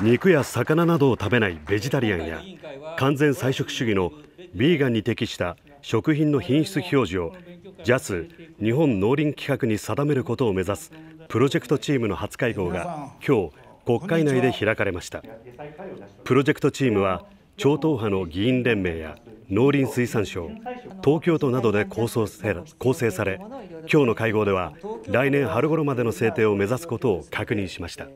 肉や魚などを食べないベジタリアンや完全菜食主義のビーガンに適した食品の品質表示を JAS 日本農林規格に定めることを目指すプロジェクトチームの初会合が今日国会内で開かれましたプロジェクトチームは超党派の議員連盟や農林水産省東京都などで構想構成され今日の会合では来年春頃までの制定を目指すことを確認しました